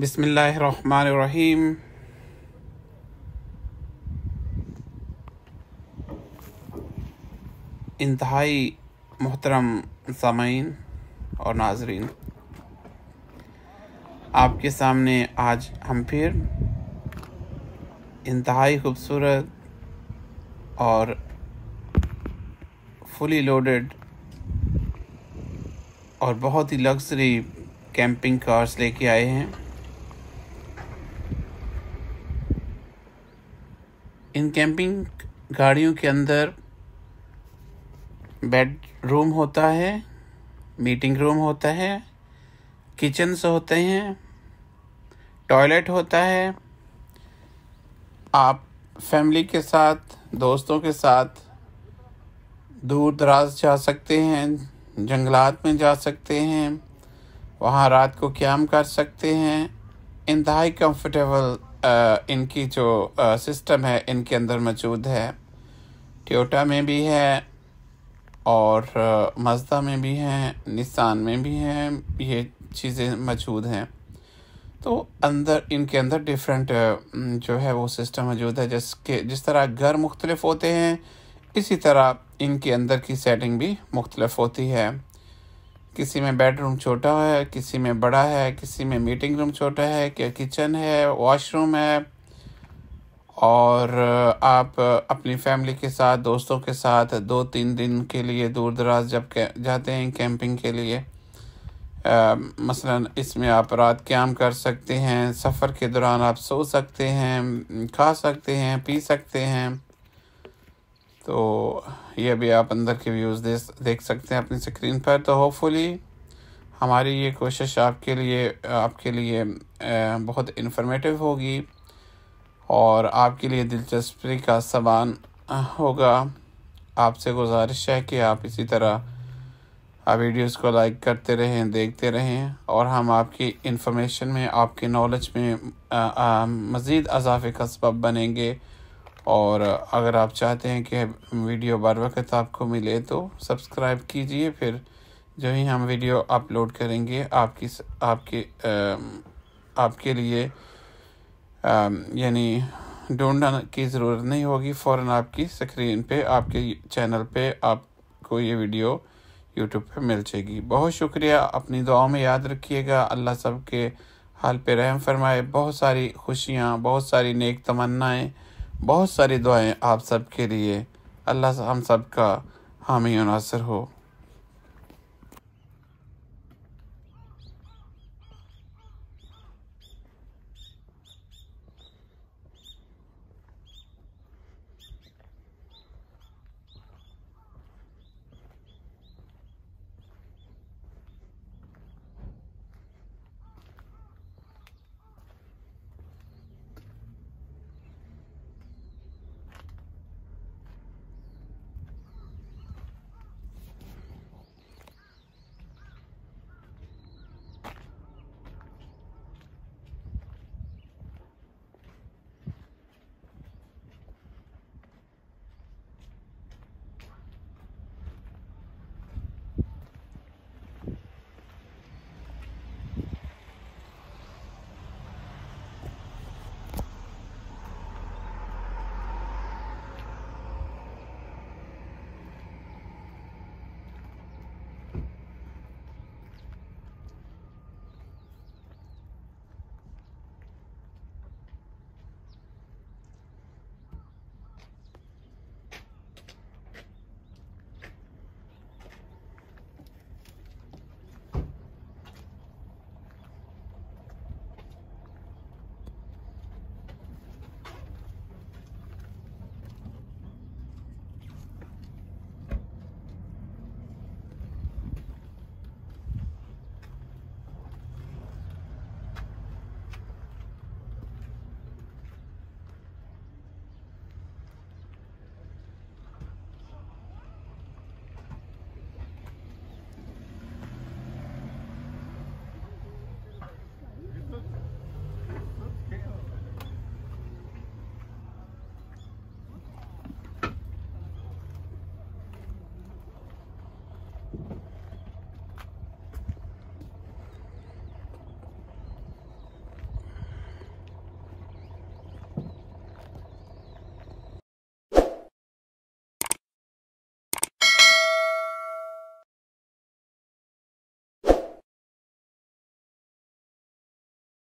बिस्मिल्लाहिर्रहमानिर्रहीम इंतहाई मोहतरम सामीन और नाजरीन आपके सामने आज हम फिर इंतहाई खूबसूरत और फुली लोडेड और बहुत ही लग्जरी कैंपिंग कार्स लेके आए हैं इन कैंपिंग गाड़ियों के अंदर बेड रूम होता है मीटिंग रूम होता है किचन्स होते हैं टॉयलेट होता है आप फैमिली के साथ दोस्तों के साथ दूर दराज जा सकते हैं जंगलात में जा सकते हैं वहाँ रात को क्याम कर सकते हैं इंतहाई कंफर्टेबल इनकी जो सिस्टम है इनके अंदर मौजूद है ट्योटा में भी है और मजदा में भी हैं निसान में भी हैं ये चीज़ें मौजूद हैं तो अंदर इनके अंदर डिफरेंट जो है वो सिस्टम मौजूद है जिसके जिस तरह घर मुख्तलिफ होते हैं इसी तरह इनके अंदर की सेटिंग भी मुख्तलफ होती है किसी में बेडरूम छोटा है किसी में बड़ा है किसी में मीटिंग रूम छोटा है क्या किचन है वॉशरूम है और आप अपनी फैमिली के साथ दोस्तों के साथ दो तीन दिन के लिए दूर दराज जब जाते हैं कैंपिंग के लिए आ, मसलन इसमें आप रात क्याम कर सकते हैं सफ़र के दौरान आप सो सकते हैं खा सकते हैं पी सकते हैं तो ये भी आप अंदर के व्यूज़ दे देख सकते हैं अपनी स्क्रीन पर तो होपफुली हमारी ये कोशिश आपके लिए आपके लिए बहुत इन्फॉर्मेटिव होगी और आपके लिए दिलचस्पी का सामान होगा आपसे गुजारिश है कि आप इसी तरह वीडियोस को लाइक करते रहें देखते रहें और हम आपकी इन्फॉर्मेशन में आपके नॉलेज में मज़ीद अजाफे का सबब बनेंगे और अगर आप चाहते हैं कि वीडियो बार वक्त आपको मिले तो सब्सक्राइब कीजिए फिर जो ही हम वीडियो अपलोड करेंगे आपकी आपके आपके लिए यानी ढूंढना की ज़रूरत नहीं होगी फ़ौर आपकी स्क्रीन पे आपके चैनल पे आपको ये वीडियो यूट्यूब पे मिल जाएगी बहुत शुक्रिया अपनी दुआओं में याद रखिएगा अल्लाह सब के हाल पे रहम फरमाए बहुत सारी खुशियाँ बहुत सारी नेक तमन्नाएँ बहुत सारी दुआएं आप सब के लिए अल्लाह हम सब का हामी नासर हो